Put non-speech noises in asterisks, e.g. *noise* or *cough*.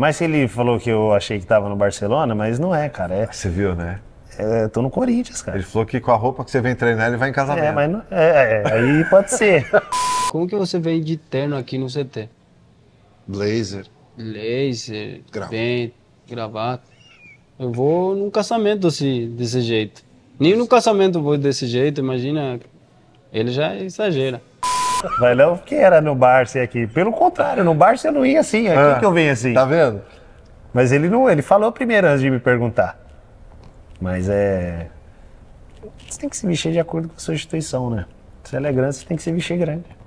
Mas ele falou que eu achei que tava no Barcelona, mas não é, cara. É, Você viu, né? é, tô no Corinthians, cara. Ele falou que com a roupa que você vem treinar, ele vai em casamento. É, mas não, é, é, é aí pode ser. *laughs* Como que você veio de terno aqui no CT? Blazer. Laser, Gravata. bem, gravata. Eu vou num casamento assim, desse jeito. Nem no casamento eu vou desse jeito, imagina. Ele já exagera. Mas não porque era no Barça aqui. Pelo contrário, no Barça eu não ia assim. Aqui ah, que eu venho assim. Tá vendo? Mas ele não, ele falou primeiro antes de me perguntar. Mas é. Você tem que se mexer de acordo com a sua instituição, né? Se ela é grande, você tem que se mexer grande.